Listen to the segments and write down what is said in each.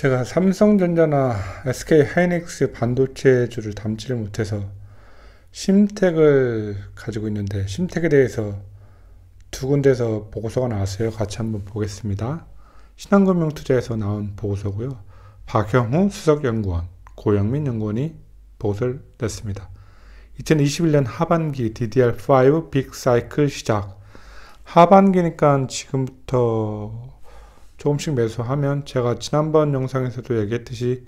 제가 삼성전자나 SK 하이닉스 반도체주를 담지를 못해서 심택을 가지고 있는데 심택에 대해서 두 군데서 보고서가 나왔어요. 같이 한번 보겠습니다. 신한금융투자에서 나온 보고서고요. 박형우 수석연구원, 고영민 연구원이 보고서를 냈습니다. 2021년 하반기 DDR5 빅사이클 시작 하반기니까 지금부터 조금씩 매수하면 제가 지난번 영상에서도 얘기했듯이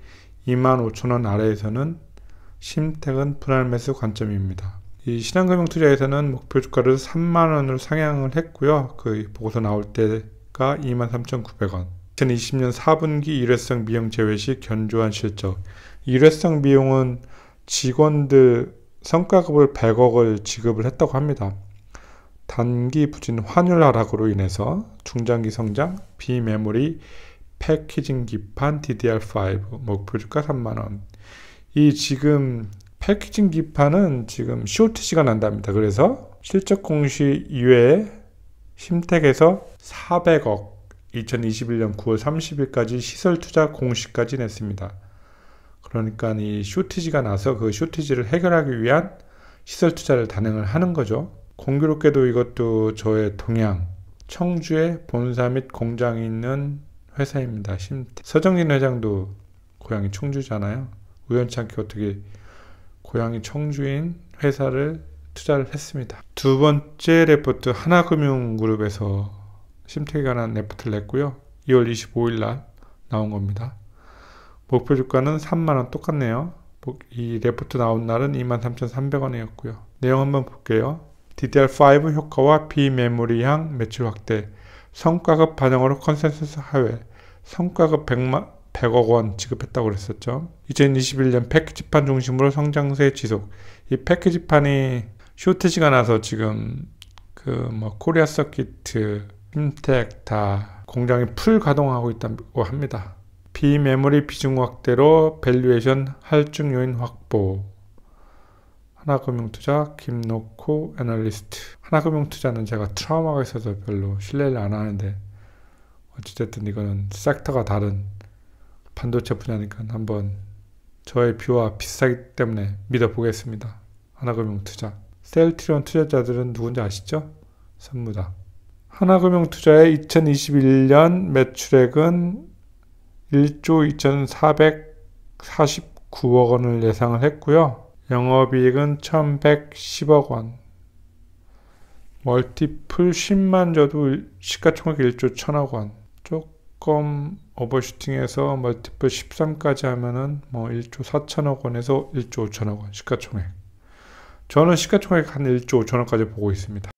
25,000원 아래에서는 심택은 분할매수 관점입니다. 이 신한금융 투자에서는 목표 주가를 3만원으로 상향을 했고요. 그 보고서 나올 때가 23,900원. 2020년 4분기 일회성 비용 제외 시 견조한 실적. 일회성 비용은 직원들 성과급을 100억을 지급을 했다고 합니다. 단기 부진 환율 하락으로 인해서 중장기 성장, 비메모리, 패키징 기판 DDR5 목표 주가 3만 원. 이 지금 패키징 기판은 지금 쇼트시가 난답니다. 그래서 실적 공시 이외에 심택에서 400억 2021년 9월 30일까지 시설 투자 공시까지 냈습니다. 그러니까 이 쇼티지가 나서 그 쇼티지를 해결하기 위한 시설 투자를 단행을 하는 거죠. 공교롭게도 이것도 저의 동향. 청주에 본사 및 공장이 있는 회사입니다. 서정진 회장도 고향이 청주잖아요. 우연찮게 어떻게 고향이 청주인 회사를 투자를 했습니다. 두 번째 레포트 하나금융그룹에서 심택에 관한 레포트를 냈고요. 2월 25일 날 나온 겁니다. 목표 주가는 3만원 똑같네요. 이 레포트 나온 날은 23,300원이었고요. 내용 한번 볼게요. DDR5 효과와 비메모리향 매출 확대, 성과급 반영으로 컨센서스 하회, 성과급 100만, 100억 원 지급했다고 그랬었죠. 2021년 패키지판 중심으로 성장세 지속. 이 패키지판이 쇼트지가 나서 지금 그 뭐 코리아 서키트, 힘텍 다 공장이 풀 가동하고 있다고 합니다. 비메모리 비중 확대로 밸류에이션 할증 요인 확보. 하나금융투자 김노코 애널리스트 하나금융투자는 제가 트라우마가 있어서 별로 신뢰를 안 하는데 어찌됐든 이거는 섹터가 다른 반도체 분야니까 한번 저의 뷰와 비슷하기 때문에 믿어보겠습니다. 하나금융투자 셀트리온 투자자들은 누군지 아시죠? 선무다 하나금융투자의 2021년 매출액은 1조 2449억 원을 예상을 했고요. 영업이익은 1110억 원. 멀티플 10만 줘도 시가총액 1조 1000억 원. 조금 오버슈팅해서 멀티플 13까지 하면은 뭐 1조 4천억 원에서 1조 5천억 원 시가총액. 저는 시가총액 한 1조 5천억까지 보고 있습니다.